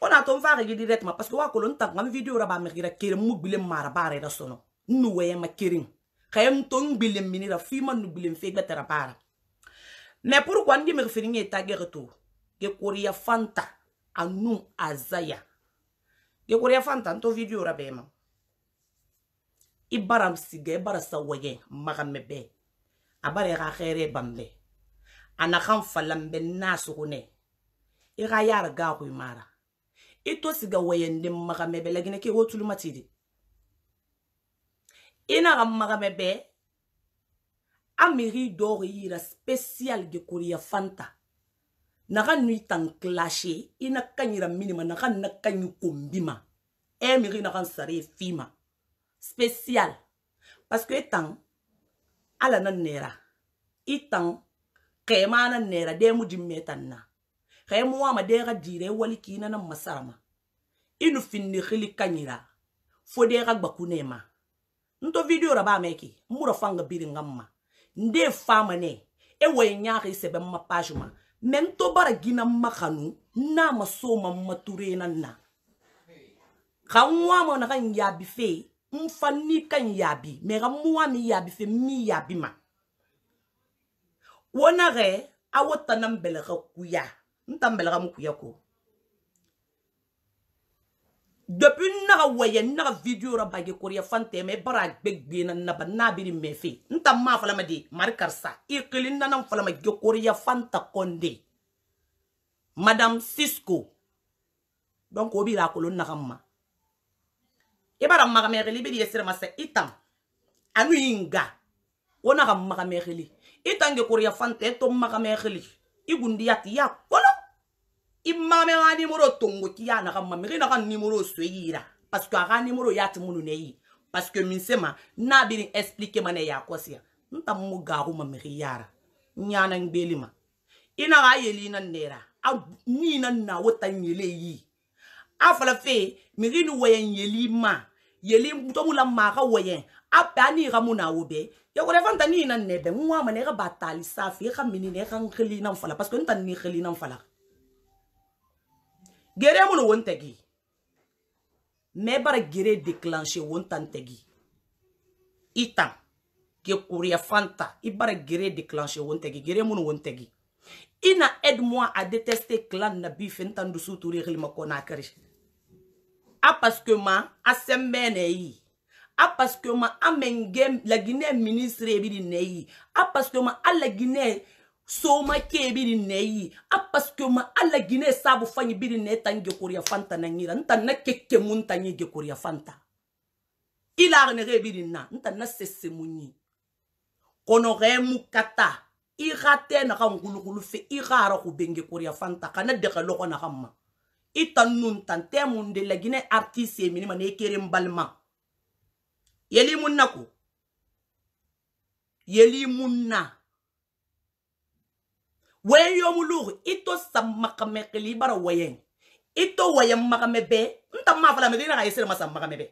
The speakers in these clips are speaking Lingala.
ona to mfa regi directement parce que wa kolon ta ngam video ra ba me gira kere mu gbilem mara ba re da sono nu we ma kering kayem to ngbilem mini ra fi man nu gbilem fe gata ra para mais pourquoi ndi me referi ngi ta gere to ge koria fanta anu azaya ge koria fanta to video ra be ma ibaram siga ibara sa waye magame be abare ga khere bambe ana kan falambe nasu ne ira yar ga ku mara itosiga wayende magamebe lakini ke wotuluma tidi ina ga magamebe amiri dɔw yira spécial de korea fanta naga nui tan clashe ina kanyira minima naga na kanyi kombima emiri naga sare e fima spécial parce que tan ala na nera itan kema na nera demu dimetan na ge moamadega dira e wali ke inana mmasama e no finnegile kanyira fodega gbakunema nto video ra bameke mmuro fanga biri ngamma nde fama ne e wenyaga isebe mma pajuma me nto bara gina makanu na masoma maturena na ga nwa na ga nyabi fe mfanni ka nyabi me ga mwami yabi fe mi yabi ma wona ge a wotana mbele ga kuya ntambelaka mokuya ko depuis naga waya naga video ra bage korea fantema e bara gbegbena naba nabiri mefe nta ma falama de mari karsa i kili nana falama ge korea fanta konde madame cisco donc o bira kolon naga ma i e bara magamɛgɛli bedi yesirama sɛ i tan anu yi nga wo naga magamɛgɛli i tan ge korea fanta e to magamɛgɛli i gundi yati ya kolo i mame ka nimoro tongo ti ya na ka mame ge na ka nimoro so ye ira parceke a ka nimoro ya ti munu ne ye parceke min se ma na biri explike ma ne ya kosiya n ta mu gaku mame ge yara n yana n gbeli ma i na ka yeli i na nera a ni na na wo ta yele yi a fala fe migi ni wayɛn yeli ma yeli to mu la maa ka wayɛn a bɛ a ni ka mun na wo bɛ yakɔrɔ fana ta ni na nɛ bɛ n wa ma ne ka ba taali sanfɛ e ka mini ne ka n kili na fala parce que n ta ni kili na fala gere mun won tegi me bar gere déclencher won tan tegi itan ke kuriya fanta i bar gere déclencher won tegi gere mun won tegi ina aide moi à détester clan na bi fentan dusu turi xilma ko na kare a parce que ma a sembene yi a parce que ma a menge la guinée ministre bi di neyi a parce que ma a la guinée soma ke biri neyi apaske ma ala gine sabu fanyi biri ne tange koria fanta na ngira nta na keke mun tange ge koria fanta ila ne re biri na nta na sese munyi kono re mukata ira te na ka ngulugulu fe ira ra go benge koria fanta kana de ga logo na ga mma itannun tante mun de la gine artiste e minima ne e kere mbalma yeli munna ko yeli munna weye yomulugu ito sammakame kili bara weyeng ito weye makame be nta ma fala mege ka yesere masa makame be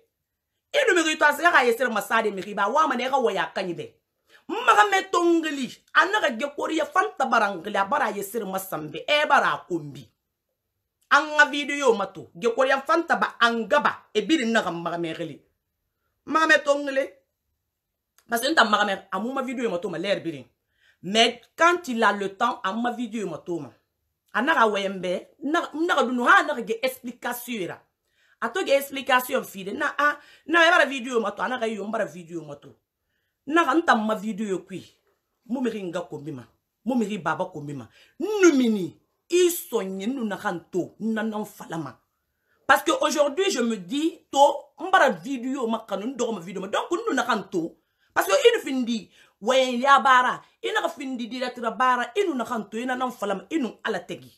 idu mege ito asega ka yesere masa de mege ba wa mane ka waya kanyi be makame tongeli anaga gekori ya fanta barangeli bara yesere masambe e bara kumbi anga video matu gekori ya fanta ba angaba e biri naga makame kili makame tongeli parce que nta makame amuma video matu ma ler birin mais quand il a le temps à video ma vidéo wembe naka dunu ha naka explication ah, pas explication de na na ne ma à moto, ma ma vidéo Je mumiri nga mumiri baba parce que aujourd'hui je me dis to mbara video ma kanu ma video ma donc nunaka parce que une fin dit wayan ya bara ina ga findi dilatira bara inu na kanto ina nan falam inu ala tegi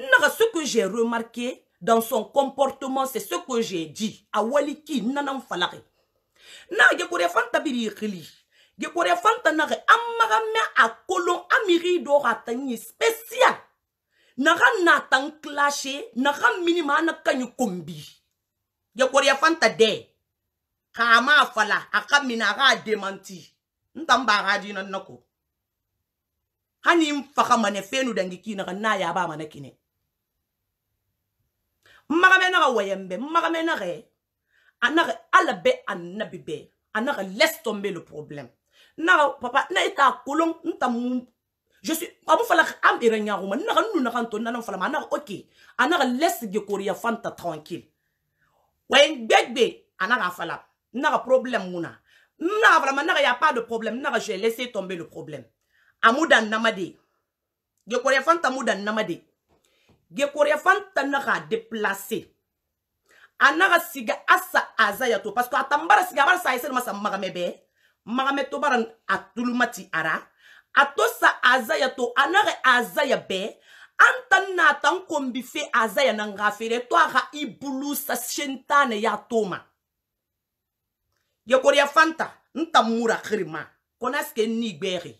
naga ce que j'ai remarqué dans son comportement c'est ce que j'ai dit a wali ki nanan falaki na ge kore fanta biri khili ge kore fanta naga amaga me a kolon amiri do ratanyi spécial naga natan clashe naga minima na kanyu kombi ge kore fanta de kama fala aka mina ga demanti ntamba ha di nan nako hani faka mane fenu dangi kina kan na ya ba mana kine maga me naga wayembe maga me naga e, anaga ala be annabi be anaga laisse tomber le problème naga papa na ita kolon ntamu je suis amu fala am iranya roma naga nu naga ton nan fala naga ok anaga laisse ge koria fanta tranquille wayen gbegbe anaga fala naga problème muna Non, vraiment, il n'y a pas de problème. Non, j'ai laissé tomber le problème. Amouda Namade. Gekore Fanta Amouda Namade. Gekore Fanta Naga déplacé. Anaga siga asa azaya to. Parce que atambara siga bara sa esen masa magamebe. Magame to baran atulumati ara. Ato sa azaya to. Anaga azaya be. Antan na atan kombife azaya nangafere. To aga ibulu sa shentane ya toma. yekoria fanta ntamura khirima kona ske nigbere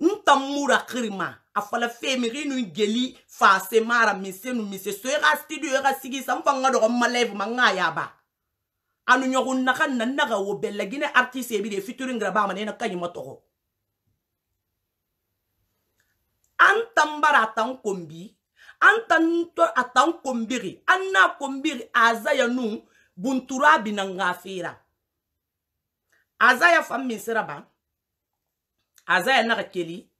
ntamura khirima afala femi rinu geli fase mara misenu mise so era studio era sigi sampa ngado ma live manga ya ba anu nyogun naka nanaga wo bellagine artiste bi de featuring graba mane na kanyi motoko antambara atan kombi antan to atan kombiri anna kombiri azaya nu buntura binangafira azaya fam min siraba azaya naga keli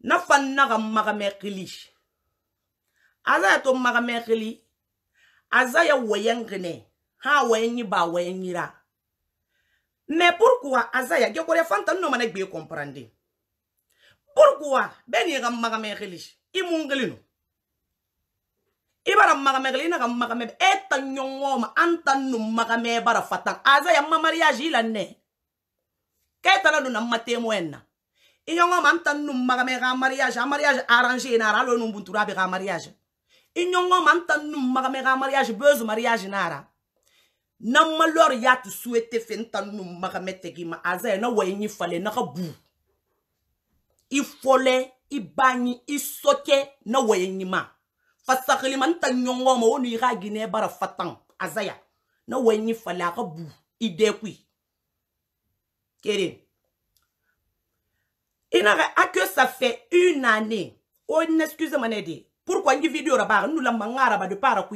na fan naga magame kili azaya to magame kili azaya wayangene ha wayanyi ba wayanyira mais pourquoi azaya gekore fanta no mana gbe comprendre pourquoi beni ga magame kili imungelino Ibaran magame gilina ka magame, etan yon om an tan nou magame e bara fatan. Aze, yaman mariage ilan ne. Ke etan an nou nan matemwen na. Yon om an tan nou magame ka mariage, a mariage aranje e nara, alo yon mbuntur api ka mariage. Yon om an tan nou magame ka mariage, bezu mariage nara. Nan malor yatu sou ete fe, an tan nou magame te gima. Aze, nan woye nifale, nan ka bou. I fole, i banyi, i soke, nan woye nima. fasakili man ta nyongo ma woni ga gine bara fatan azaya na wanyi fala ka bu ide kere ina a que ça fait une année oh, excuse moi pourquoi ngi vidéo ra ba nous la mangara ba de para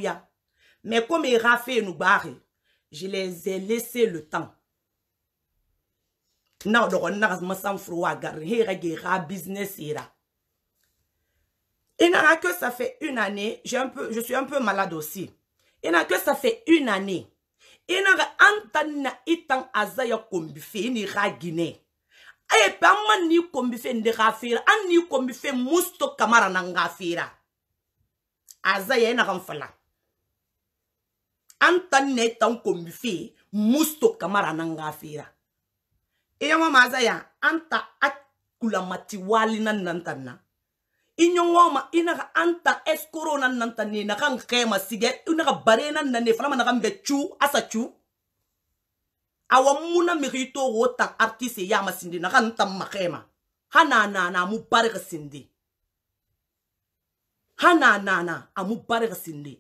mais comme il fe nou nous barre je les ai laissé le temps non, do ko ma sam froid gar he business ira Il n'aura que ça fait une année. J'ai un peu, je suis un peu malade aussi. Il n'aura que ça fait une année. Il n'aura antanina itang azaya kombife. Il n'ira Guinée. aye pe an ma n'i konbife n de k'a feera an n'i konbife musto kamara na n k'a feera azaya i na ka n fala an ta nina i tan konbife musto kamara na n k'a feera i yama ma azaya an ta a kulamati wali na nina n ta nina inyowama inaka anta eskoro na nanta ne naka nkema sige inaka bare na nane fana naka mbe chu asa chu awa muna mekito wota artiste yama sindi naka nta makema hana nana mu bare ka sindi hana nana amu bare ka sindi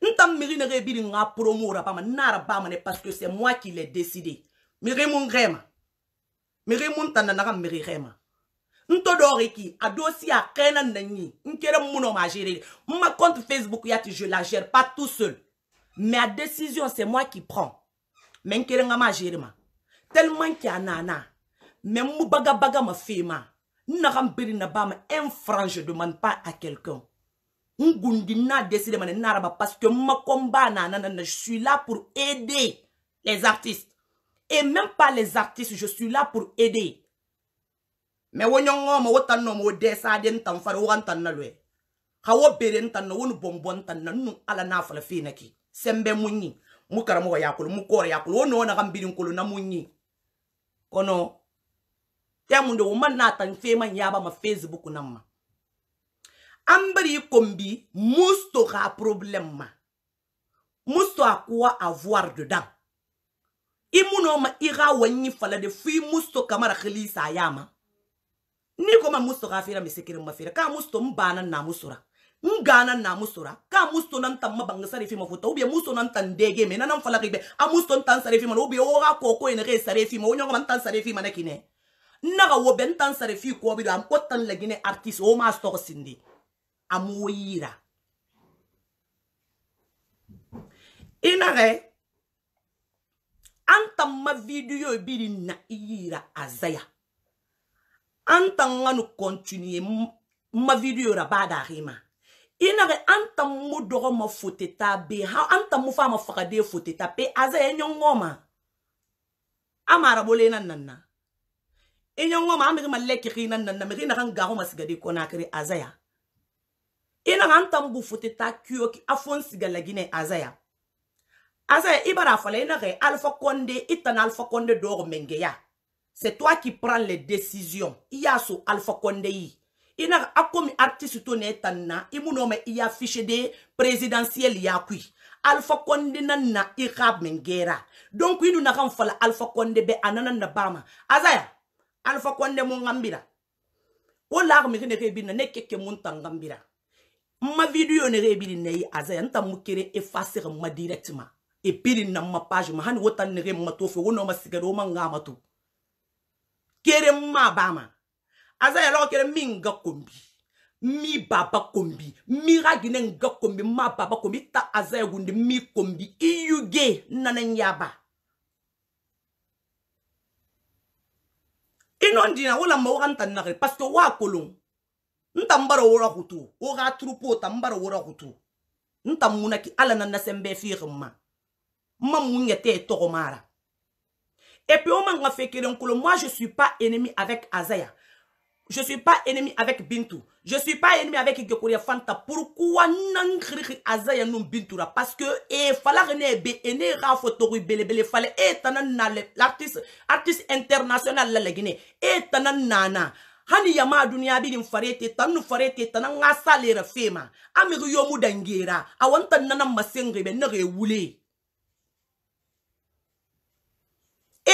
nta miri nege biri nga promo ra bama nara bama ne parce que c'est moi qui l'ai décidé miri mun nkema miri mun tanda naka miri nkema nto a adosi à kenan nanyi nkere muno ma gérer ma compte Facebook yati je la gère pas tout seul mais la décision c'est moi qui prends mais nkere nga ma gérer ma tellement qu'y a Nana, mais mu baga baga ma fema Nna beri na bama un franc je demande pas à quelqu'un ngundi na décide mané naraba parce que ma combat Nana Nana. je suis là pour aider les artistes et même pas les artistes je suis là pour aider mɛ wo ɲɔgɔn ma wo tan nɔ ma wo dɛsɛ a de n tan fari wo ka n tan na lɔɛ ka wo bere n tan na wo ni bɔn bɔn n tan na nu ala n'a fɔla fɛn na ki sɛnbɛ mun ye mu karamɔgɔ y'a kolo mu kɔrɔ y'a kolo wo nɔɔ na ka n biri n kolo na mun ye kɔnɔ tɛ mun de wo ma n'a tan fɛn ma yaaba ma facebook na ma an bari kombi musto ka problem ma musto akuwa avoir dedans i munɔ ma i ka wa ɲi fala de fo i musto kamara xili sa yama ni ko ma muso ka fira misekere ma fira ka muso mbana na musura ngana na musura ka muso nan tan ma banga sare fima futa ubiye muso nan tan dege me nanan fala kibe a muso tan sare fima ubiye o ga koko ene re sare fima o nyoga tan sare fima na kine naga wo ben tan sare fi ko bi do am otan lagine artist o ma sto sindi amu yira inare an tan ma video biri na yira azaya antanganu continue mavidiora baada rima inage anta mu dogo ma foteta be ha anta mu fa ma fakade foteta pe aza ye nyongoma e amara bole nan nan na e nyongoma amege ma leki rina nan na mege na kan garo ma sigade kona kare aza ya ina ga anta mu foteta kyo ki afon sigala gine aza ya aza ya ibara fala ina ga alfa konde itan alfa konde dogo menge ya c'est toi qui prends les décisions i y'a so alpha konde yi i na a komi artiste to ne tan na i mu no ma i y'a fiche de présidentiel y'a kui alpha konde na na i ka men gera donc i nu na kan fala alpha konde be anana na bama azaya alpha konde mo ngambira o laag mi ne rebi na ne keke mun ta ngambira ma video ne rebi ne yi azaya nta mu kere effacer ma directement et puis na ma page ma hani wotan ne re ma to fe wono ma sigaro ma ngama to kere ma bama aza ya loko kere mi nga kombi mi baba kombi mi ragine nga kombi ma baba kombi ta aza ya gundi mi kombi iyuge nanan yaba inondina wala ma waga nta nagre parce que wa kolon nta mbara wora hutu waga trupo ta mbara wora hutu nta munaki ala na nasembe fiqma ma munye te togomara Et puis, au que où moi, je suis pas ennemi avec Azaya. Je suis pas ennemi avec Bintou. Je suis pas ennemi avec Igyokoria Fanta. Pourquoi n'angriri Azaya non Bintoura Parce que, eh, fallait rené, be, ene, rafotoru, belebele, fallait, eh, tanan, l'artiste, artiste international, la Guinée. Eh, tanan, nana. hani yama duniya dim farete tanu farete tanan nga rafema, fema amiru yomu dangera awantan nana masengre nare wule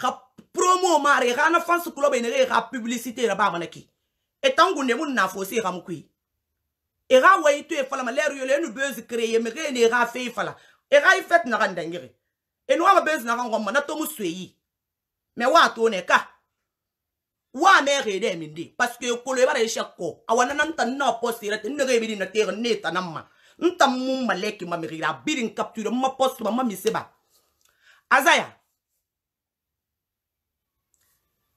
ga promo mare ga na fans club ene ge ga publicité ra ba mana ki e tangu ne mun na fo si ga mukui e ga wa itu e fala ma lero yo le nu buzz créer me ge ne ga fe e fala e ga i e fait na ga ndangire e no ga buzz na ga ngoma na to mu sweyi me wa to ne ka wa me re de min di parce que ko le ba re e shakko awana nan tan na poste ra tin ne ge bi na te ne tanamma nta mum maleki ma me ra bi din capture ma poste ma mi seba azaya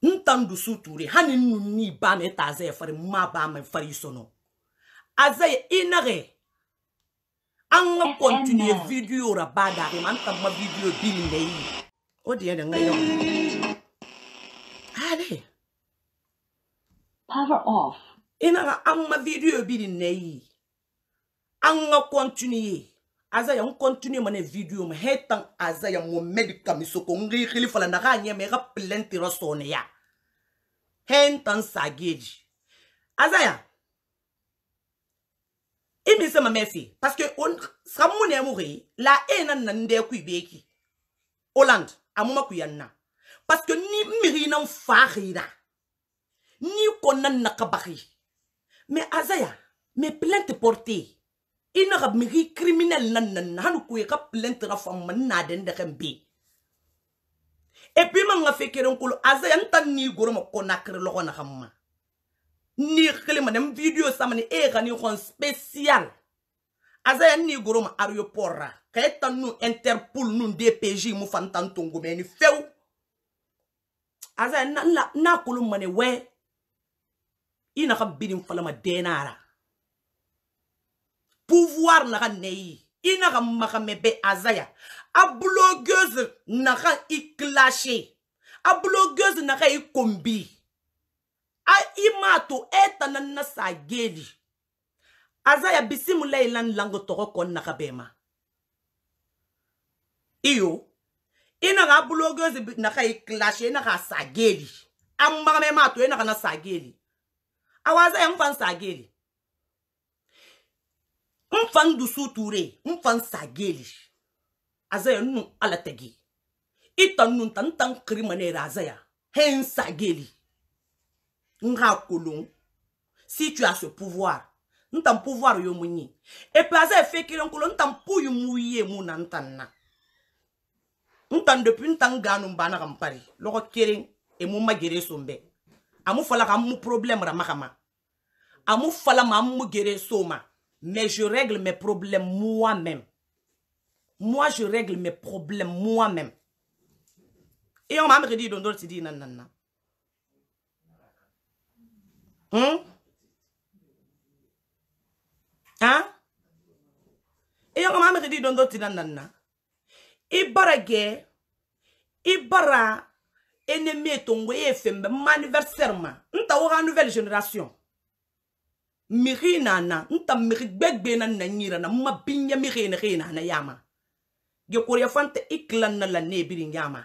nta ha ntandu suturi hani nuni bane taze fari mma ba me fari sono aze inare an ga continue video ra ba da ma nta ma video bin na yi o de ne ngayo ale power off inara an ma video bin ne yi an ga continue aza ya ma na video ma hetan aza ya mo medical mi soko ngri khili fala na ga nye me ga plenti ro sone ya hen ton sagage azaya imi se mamesi parce que on samu ne muri la e nan nan de ku beki Holland amuma ku yanna parce que ni miri nan farira ni konan na kabari mais azaya mais plainte portée ina ga miri criminel nan nan hanu ku ka plainte ra fam man na den de kan be epuis ma nga fekerenkulu aza ya nta ni goroma konakre logo na ga mma ni kelema nem video samane e ga ni gon special aza ya ni goroma ario porra ka eta nu interpol nu dpj mu fanta ntongo meni feu aza ya na na kulu mane we ina ga bidin fala ma denara pouvoir na ga nei ina ga maga mebe aza ya a blogueuse naga i clashe a blogueuse naga i kombi a i m'a to e tana na sa geli aza ya bisimilayi lan lango tɔgɔ kɔn naga bɛɛ ma i yo i e naga a blogueuse naga i clashe i e naga a sa geli a magamɛ m'a to i e naga na sa geli awa aza ya n fa n sa geli n fa n dusu ture n fa n sa geli azaya nun ala tagi ita nun tan tan krimanera sageli nga si tu as ce pouvoir ntan pouvoir yo munyi et puis azaya fekiri kolon ntan pou muye mu na ntan depuis ntan ganu mbana kam loko kering e mu magere sombe amu fala kam mou problème ramakama Amou fala ma mu gere soma mais je règle mes problèmes moi-même moi, je règle mes problèmes moi-même. Et on m'a dit, non, tu dit, non, non, Hein? Hein? Et on m'a dit, non, non, dit, non, non. non. Et Ibara, ennemi ton et mon anniversaire, ma. Nta aura nouvelle génération. Miri nana, nta na ma binya yama. ge koriya fanta iklan na lanne e birin yama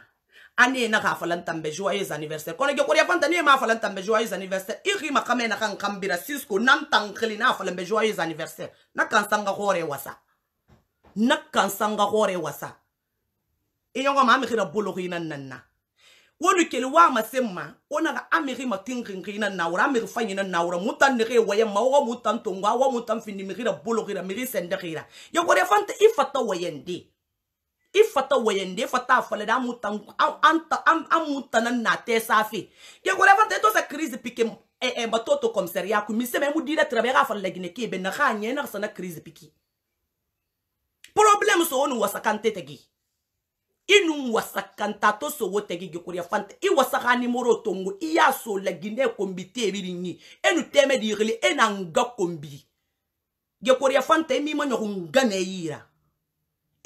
ane na ka falan tambe joyeux anniversaire kono ge koriya fanta ne e ma falan tambe joyeux anniversaire iri ma kame na kan kambira sisko nan tankeli na falan be joyeux anniversaire na kan sanga gore wasa na kan sanga gore wasa e yongo ma amira bolo ko inan nanna wonu kele wa ma semma ona ga amiri ma tingring ina na wora amiri fanyi na na wora mutan ne re waye ma wa mutan tongwa wa mutan fini miri da bolo gira miri sende gira ye kore fanta ifata wayende i fata wayende i fata afalede amu tana na te safe ke kore fata to sa crise pike e eh, eh, bato to komisariya ku mise me mu dire trabe ga afalede gine ke be na ga nye na sana crise piki problem so onu wasakante tegi inu wasakanta to sogo tegi gekuria fanta i wasaka nimoro tongo i y'a so lagine kombi tebiri nyi enu teme dirili ena nga kombi gekuria fanta i mima ɲɔgɔn nga ne yira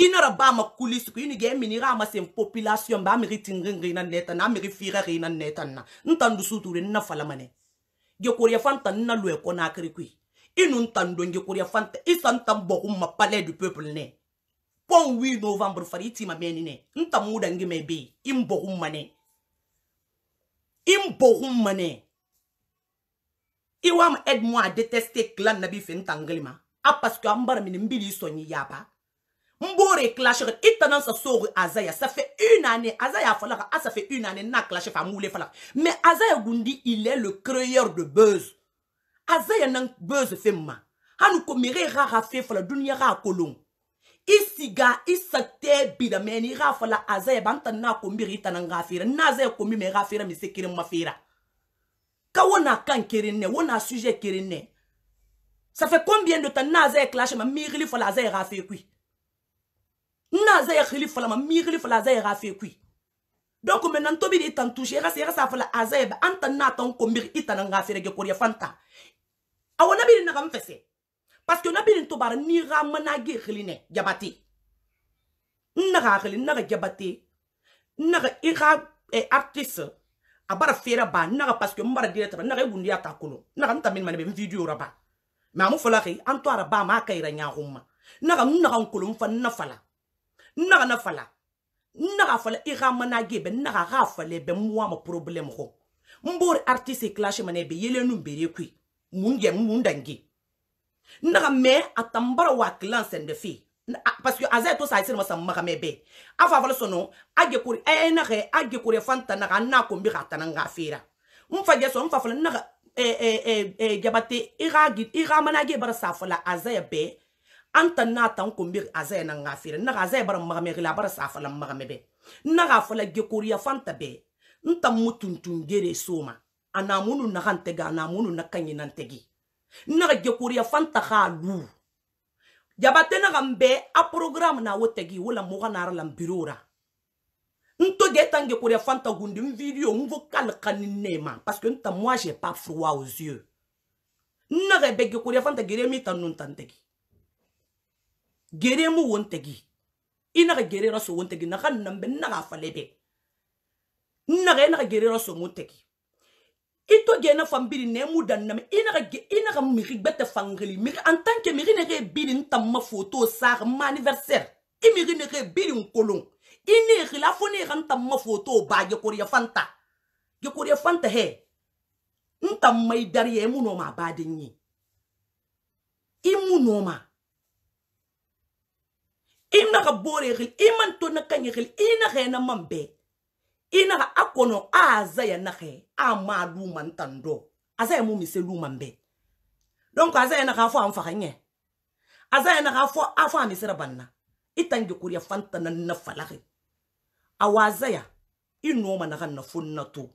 inora ba ma kulisi ku ini ge mini ra ma sen population ba mi ritin ring ring na neta na mi rifira ring na neta na ntandu suture na fala mane ge koriya fanta na lwe ko na kri ku inu ntando ge koriya fanta isanta boku ma palais du peuple ne pon 8 novembre fari ti ma meni ne ntamuda ngi me be imboku mane imboku mane iwam aide moi à détester clan nabi fentangli ma a parce que ambara mini mbili sonyi yaba mbore clasher ka sa azaya ça fait une année azaya fala, ah, ça fait une année na clash fa moule mais azaya gundi il est le créateur de buzz azaya nan buzz femma ah, hanu ko mire rara fe fala dunya ra kolon isiga isate bida meni ra fala azaya banta na ko mbiri itana ngafira na azaya ko mi rafira mi sekire mafira ka wana kan kerine wona sujet kerine ça fait combien de temps na azaya ma mirili fala azaya rafira qui. na za ya khili fala ma mi khili fala za ya gafe kui donc maintenant to bi di tan touche ga se ga sa fala aza ba anta na tan ko mi itana ngafe rege ko ya fanta awona bi na ga mfese parce que na bi to bara ni ga mana ge khili ne jabati na ga khili na ga jabati na ga i ga eh, artiste abara fera ba na ga parce que mbara direct ba na ga gundi ata kolo na ga ntamin mane be video ra ba ma mu fala ke anto ara ba ma kaira nya humma na ga na ga nkolon fa na fala naga na fala naga fala iga mana gebe naga ga fala be muwa ma problem go mbori artiste e clash mane be yelenu bere kwi munge mundangi naga me atambara wa clans and the fee parce que aza e to sa e sir masa maga mebe afa fala sono age kuri e na ge age kuri fanta naga na ko mbi gata na nga fira mfa geso mfa fala naga e e e jabate iga gi iga mana ge bara sa fala aza be anta nata nkombe azaya na ngafira na azaya bara magame gila bara safala magame be na gafala gekoriya fanta be nta mutuntun gere soma ana munu na gantega ana munu na kanyi nantegi na gekoriya fanta ga lu jabate na gambe a program na wotegi wala moga na ara lambirora nto ge tange koriya fanta gundi video mvokal kaninema parce que nta moi j'ai pas froid aux yeux na ge bege koriya fanta gere mi tanun tantegi gere mu wontegi inaga gere raso wontegi naga nambe naga falebe naga inaga gere raso wontegi ito gena fambiri ne mu dan nam inaga ge inaga miri bete fangeli miri en tant que miri ne rebili ntamma photo sar ma anniversaire i miri ne rebili nkolon ine rila fone rantamma photo ba ge koriya fanta ge koriya fanta he ntamma idariye mu no ma badenyi imu no ma Imna bore gil iman to na inaga na mambe inaga akono aza ya nahe ama luma mantando aza ya mumi se luma mbe donc aza ya naga fo amfaka nye aza ya naga afo afo amisera banna itangi kuria fanta na nafalaki awaza ya inoma naga nafuna tu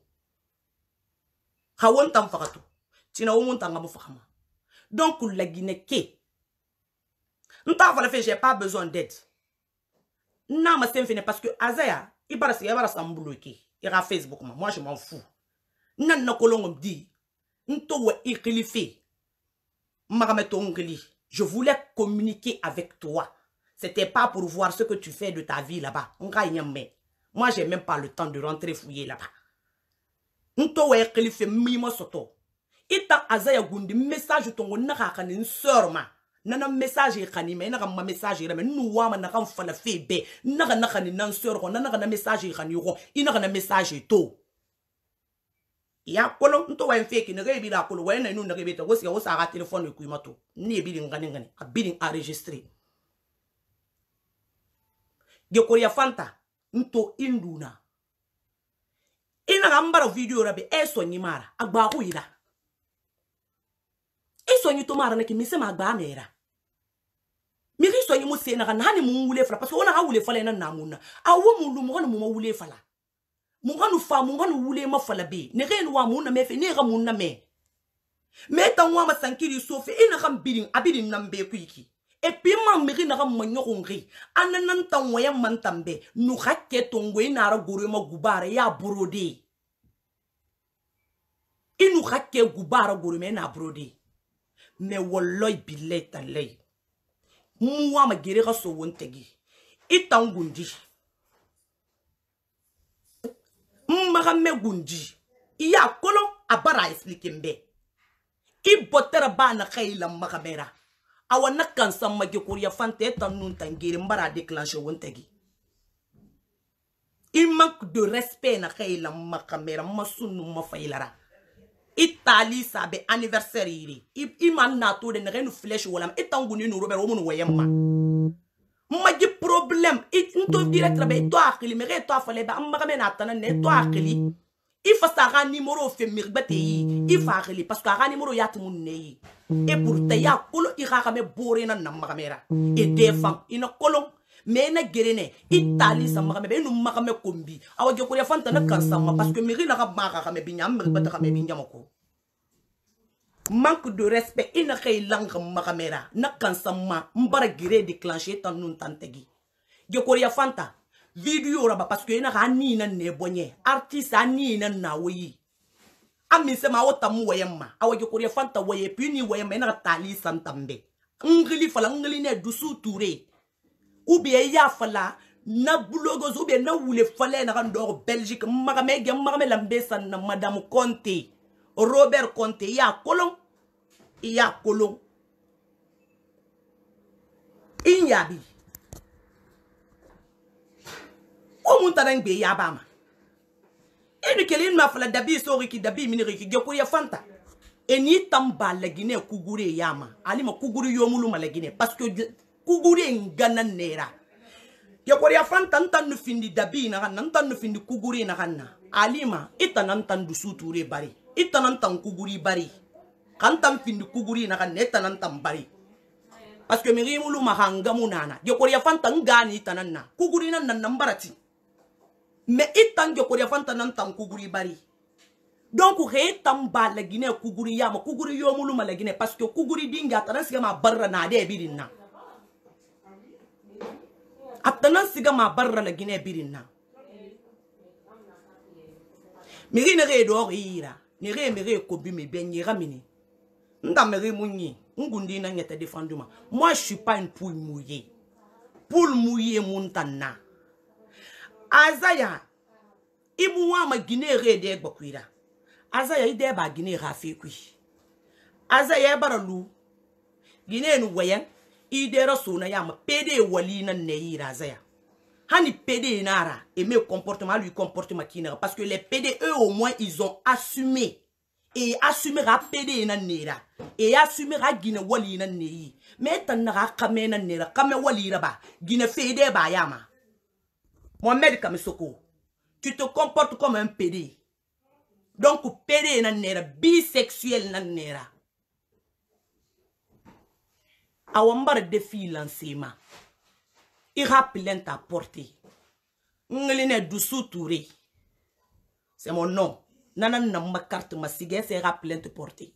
hawonta mfaka tu tina womunta nga mufakama donc la guinée ke ntafala fe j'ai pas besoin d'aide non, ma c'est fɛnɛ parce que azaya il va sigi i bara bloqué facebook moi je m'en fous Non, na kolongo di dit, nous wa je voulais communiquer avec toi c'était pas pour voir ce que tu fais de ta vie là-bas On ka mais moi j'ai même pas le temps de rentrer fouiller là-bas Nous to wa i mimo soto. ta azaya gundi message tongo n'a une sœur ma nana message khanima ina kama message ira men nuwa man na kan fala febe naga na khani nan sor ko nana kana message khani ko ina kana message to ya kolo nto wa mfeki na gebi la kolo wa na inu na gebi to wosi wosa ga telephone ku imato ni bi ngani ngani a bi enregistrer gekori ya fanta nto induna e ina e ga mbara video rabe eso nyimara agba ko ira eso nyi to mara na ki misema agba na ira miri sɔ ye mu sen naga naani mun wule fala parce que o naga wule fala ina namun na awo mun lu mɔgɔ ni mun ma wule fala mun ka nu fa mun ka nu wule ma fala be ne ka ni e wa mun e e na mɛ fɛ ne ka mun na mɛ mɛ e ta ŋwa ma san kiri so fɛ e naga birin a birin na mbe kuiki e puis ma miri naga ma ɲɔgɔn ri a nana n ta ŋɔya ma n ta nbɛ nu ka kɛ tongo i n'ara goro ma gubara y'a borode i nu ka kɛ gubara goro mɛ n'a borode mɛ wɔlɔyi bilayi talayi muwa ma gere ka so won tegi itan gundi mmaga me gundi iya kolo abara explique mbe ibotara bana khaila mmaga mera awa na kansa mage kuriya fante e tan nun tan gere mbara déclencher won tegi il manque de respect na khaila mmaga mera masunnu mafailara i tali sa bɛ anniversaire yire i ma na to dɛ nɛgɛ ni flèche wala i tan guni nuru bɛ o mun wɔyɛ ma maji problème i n to direct bɛ i to akili mɛgɛ i to a fɔlɛ bɛ an maga mɛ n'a tana nɛ i to akili i fasa a ka numéro fɛ mirigbɛ tɛ yi i fa akili parce que a ka numéro y'a tumu nɛ ye e pour ta y'a kolo i k'a ka mɛ boore na na maga mɛra e dɛ fan i na kolon me ene gerene i tali sa maga me be e nu maga me kombi awa ge kore fanta na kan sa ma parce que mairie la ga maga ga me bi nyam me ba ta ga me bi nyam ko manque de respect ina ga ilanga e maga mera na kan sa ma mbara gere déclencher tan nun tan tegi ge kore fanta video raba parce que ina ga ni na ne bonye artiste ani na na woyi amisema awo tamu waye ma awo ge kore fanta waye pini waye ma ina ga tali san tambe ngili fala ngili ne dusu touré ou bien i y'a fala na bulogoz ou bien na wule fala na kan dɔgɔ belgique magame gɛ magame la mbe san na madame conte robert conte i y'a kolon i y'a kolon i ɲaabi ko mun tara n gbe i y'a b'a ma eni kele ina fala dabi soriki dabi miniriki geko ya fanta eni tamba lagine kugure yama alima kugure yomulu malagine parce que kuguri ngana nera yakori afan tan tan findi dabi na kana nan findi kuguri na kana. alima ita nan bari ita kuguri bari Kantam findi kuguri na kana neta nan bari parce que miri mulu mahanga munana yakori afan tan gani ita na kuguri na nan me itan yakori afan tan kuguri bari donc he tamba legine kuguri ma kuguri yomulu guinée parce que kuguri dinga taransiga ma barra na de bidin abtanan siga ma barra na gine birin na miri ne re do rira ne re mere ko bi me ben yira mini nda mere munyi ngundi na nyeta defenduma moi je suis pas une poule mouillée poule mouillée montana azaya ibu wa ma gine re de gbokwira azaya ide ba gine rafi kwi azaya e bara lu gine nu wayan idera sona yama pede walina neyi razaya hani pede inara et mes comportements lui comportement qui parce que les pd eux au moins ils ont assumé et assumera pd ina nera et assumera gine walina neyi mais tanara kame na nera kame wali raba, gine fede ba Mohamed kamisoko. tu te comportes comme un pd donc pd nanera, bisexuel nanera. awambare defi lansema ira plein ta portée ngeline dusu touré c'est mon nom nana na ma carte ma sigue c'est ira plein ta portée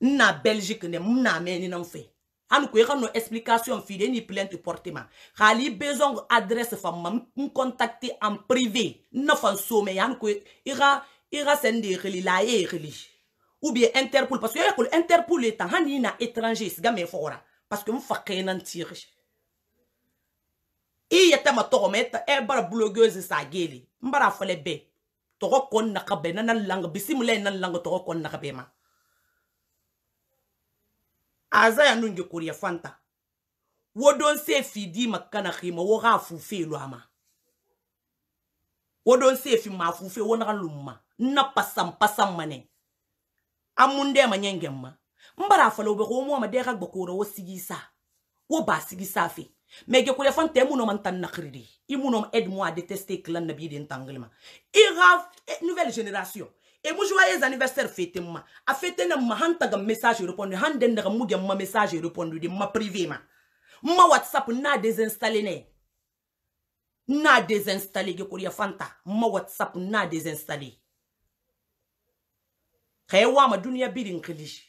na belgique ne mna meni nan fe an ko ira no explication fide ni plein ta portée ma khali besoin adresse fam mam contacter en privé na fan somme an ko ira ira sende khali la e khali ou bien interpol parce que ya kolo interpol eta hani na étranger siga me fora parce que mfa kena ntire i yeta ma togo me eta e bara blogueuse sa geli mbara fole be togo kon na ka be na na lang bisimule na lang togo kon na ka be ma aza ya nungi kuria fanta wodon se fidi makana khima wo ga fufe lo ama wodon se fi ma fufe wona lumma na pasam pasam mane amunde manyengemma mbara afala obego omu amadeka gbokoro wo sigisa wo ba sigisa fe mege kule fante muno man tan nakridi imuno aide moi à détester clan nabi de ntanglema ira eh, nouvelle génération et moi joyeux anniversaire fête ma a fête na ma hanta gam message répondre hande ndaga mu gam ma message répondre de ma privé ma ma whatsapp na désinstaller ne na désinstaller ge kule fanta ma whatsapp na désinstaller ge wa ma dunia bi ding khilish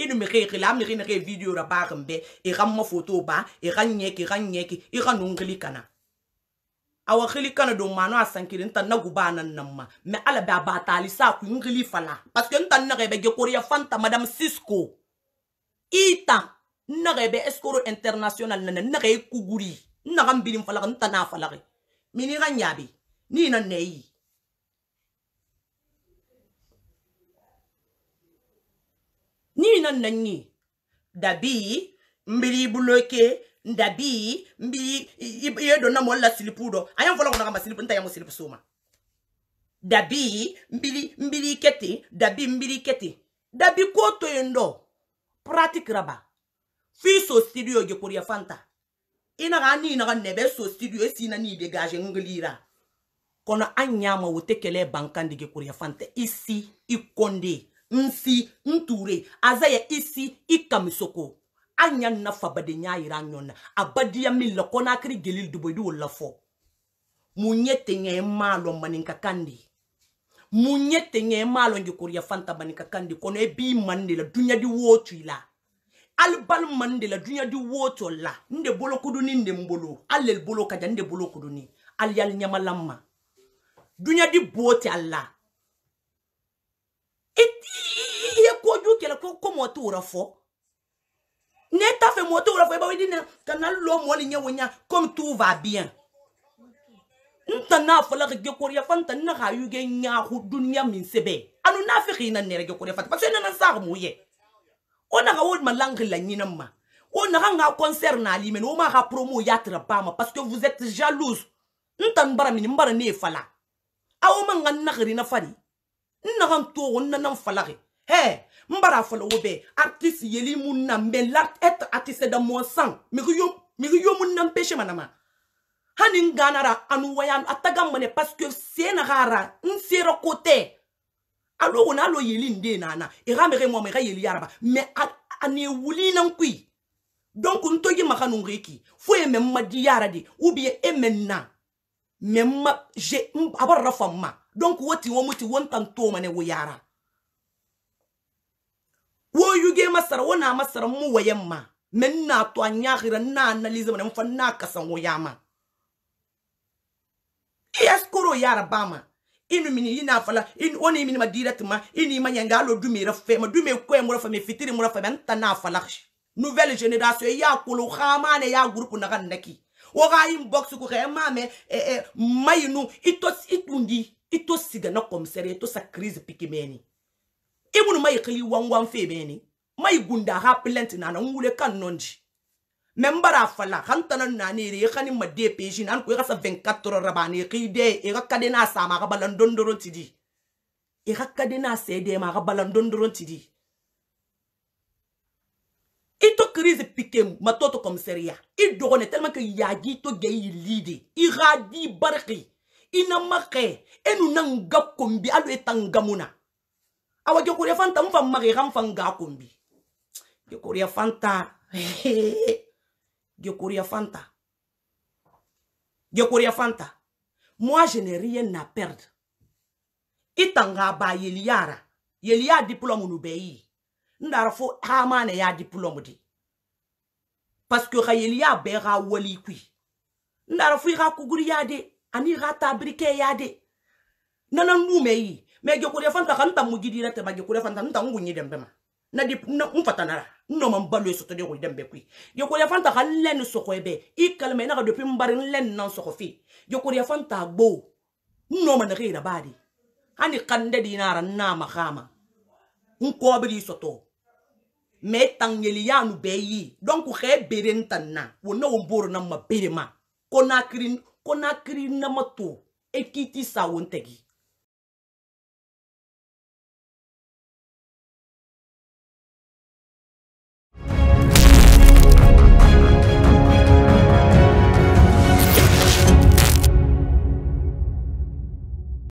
inu mi ge khila mi ge ne ge video ra ba gambe e ga mo photo ba e ga nye ke ga nye ke e ga nung e khili kana awa khili kana do mano asankiri nta na guba nan nan ma me ala ba ba tali sa ku ngili fala parce que nta na ge be ge korea fanta madame cisco ita na ge be escoro international na na ge e kuguri na ga mbilim fala nta na fala ge mini ga nyabi ni na neyi n'ihi na nna nyi dabi mbiri ibuloke ndabi mbiri ihe donna mo la silipu do anya mvola kona kama silipu nta ya mo silipu soma dabi mbiri mbiri kete dabi mbiri kete dabi ko to endo pratique raba fi so studio ge kuria fanta ina ga ni na ga nebe so studio esi na ni be gaje nglira kono anya ma wote kele bankandi ge kuria fanta isi ikonde nsi nture azaya isi ikamisoko anya nafa bade nya yira nyona abadiya mi lako na kiri gelil dubo idu lafo munye tenye malo maninka kandi munye tenye malo ngi kuriya fanta maninka kandi kono ebi mande la dunya di wotu ila albal mande la dunya di wotu la nde bolo kuduni nde mbolo alel bolo kaja nde bolo kuduni alyal nyamalama dunya di bote alla ko, ko mɔgɔ t'o ra fɔ ne t'a fɛ mɔgɔ t'o ra fɔ i e b'a fɔ i ni ka na lɔ mɔgɔ ni ɲɛ o ɲɛ comme tout va bien n ta n'a fɔla ka gekɔriya fa n ta na k'a yuge ɲaahu duniya min sɛbɛ anu n'a fɛ k'i na nɛrɛ gekɔriya fa parce que nana saaga mun ye o naga o ma lan la ɲinɛ ma o naga ŋa concert n'ali mɛnɛ o ma ka promo y'a tɛra ba ma parce que vous êtes jalouse n ta n bara mini n bara ne ye fala aw ma ŋa nagiri na fari n naga n togo n nana n falage hɛ n bara fɔlɔ wo bɛɛ artiste yeli mun na mɛ être artiste da mɔ san migi yo migi yo mun na pêche manama hani n ganara anu waya a taga mɔnɛ parce que sen nagara n sera ko tɛ alo wona alo yeli n den nana i ga mege mɔma i ga yeli yaraba mɛ ane wuli nan kui donc n to ye maga nu reki fo ye mɛ ma di yara de ou bien e mɛ na mɛ ma je a barara fa ma donc wo ti wo muti wo n tan tomane wo yara wo yuge masara wona masara mu wayemma men na to anyakhira na analize mana mfa na kasan wo yama yes koro yara bama inu mini yina fala in oni mini ma direct ma ini ma nyanga lo du mira fe ma du me ko mo fa me fitiri mo fa men tana fala nouvelle génération ya kulu khama ne ya groupe na kanaki wo ga inbox ko ga mame e eh, e eh, mayinu itos itundi itos sigana komsere itos a crise pikimeni ibunu mai kili wanwan febe ni. mai gunda ha plant na na wule kan nonji men bara fala hantana na re khani madde peji nan ko gasa 24 heures qide e ga kade na sama ga balan dondoro tidi e ga kade na se de ma ga balan tidi ito crise pikem matoto commissariat i dogone tellement que yagi to gay lide i radi barqi ina maqe enu nan gakkombi alu etangamuna ke kuria fanta mfa ga mfa fanga kombi ke kuria fanta ke kuria fanta ke kuria fanta moi je n'ai rien à perdre itanga ba yeliara yeliya diplôme no beyi ndara fo na ya diplôme di parce que khayeliya be ga wali kui ndara fo ga kuguri ya de ani ga tabrike ya de nana yi me ge kure fanta kan tam mugidi na tema kure fanta nta ngunyi dembe ma na di na mfatana no ma balu so to de ko dembe kui ge kure fanta kan len so ko ebe i me na ka dopi mbari len nan so ko fi ge kure fanta bo, no man ge da badi ani kande dinara na makama nko bi so to me tangeli nu beyi donc xe bere ntanna wona wo mboro na ma bere ma na ekiti sa wontegi